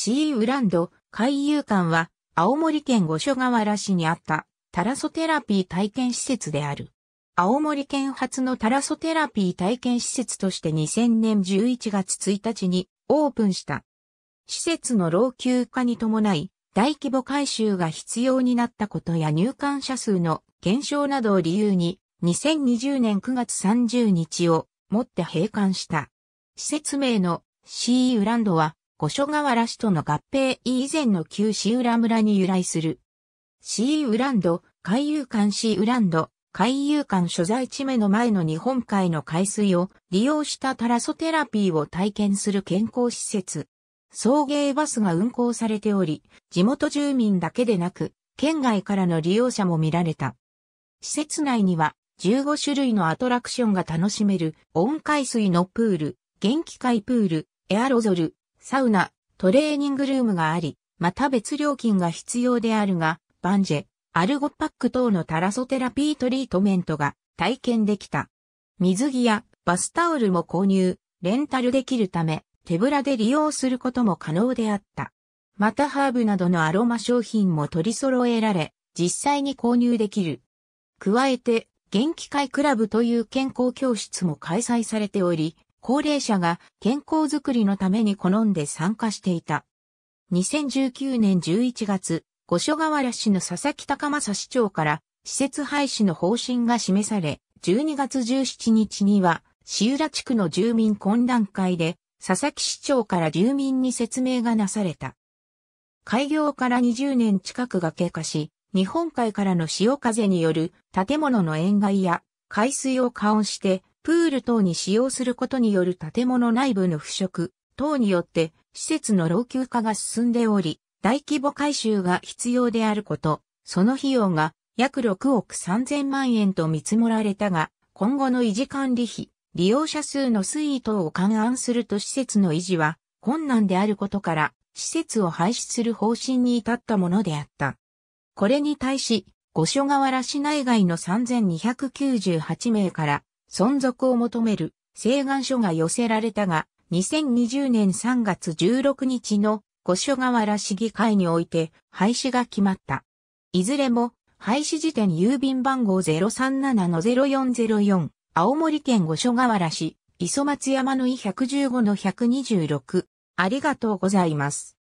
シーウランド海遊館は青森県五所川原市にあったタラソテラピー体験施設である。青森県初のタラソテラピー体験施設として2000年11月1日にオープンした。施設の老朽化に伴い大規模改修が必要になったことや入館者数の減少などを理由に2020年9月30日をもって閉館した。施設名のシーウランドは五所川原市との合併以前の旧市浦村に由来する。シーウランド、海遊館シーウランド、海遊館所在地目の前の日本海の海水を利用したタラソテラピーを体験する健康施設。送迎バスが運行されており、地元住民だけでなく、県外からの利用者も見られた。施設内には15種類のアトラクションが楽しめる温海水のプール、元気海プール、エアロゾル、サウナ、トレーニングルームがあり、また別料金が必要であるが、バンジェ、アルゴパック等のタラソテラピートリートメントが体験できた。水着やバスタオルも購入、レンタルできるため、手ぶらで利用することも可能であった。またハーブなどのアロマ商品も取り揃えられ、実際に購入できる。加えて、元気会クラブという健康教室も開催されており、高齢者が健康づくりのために好んで参加していた。2019年11月、五所川原市の佐々木隆正市長から施設廃止の方針が示され、12月17日には、市浦地区の住民懇談会で、佐々木市長から住民に説明がなされた。開業から20年近くが経過し、日本海からの潮風による建物の塩害や海水を緩和してプール等に使用することによる建物内部の腐食等によって施設の老朽化が進んでおり、大規模改修が必要であること、その費用が約6億3000万円と見積もられたが、今後の維持管理費、利用者数の推移等を勘案すると施設の維持は困難であることから、施設を廃止する方針に至ったものであった。これに対し、五所川原市内外の3298名から存続を求める請願書が寄せられたが、2020年3月16日の五所川原市議会において廃止が決まった。いずれも廃止時点郵便番号037-0404青森県五所川原市磯松山の E115-126 ありがとうございます。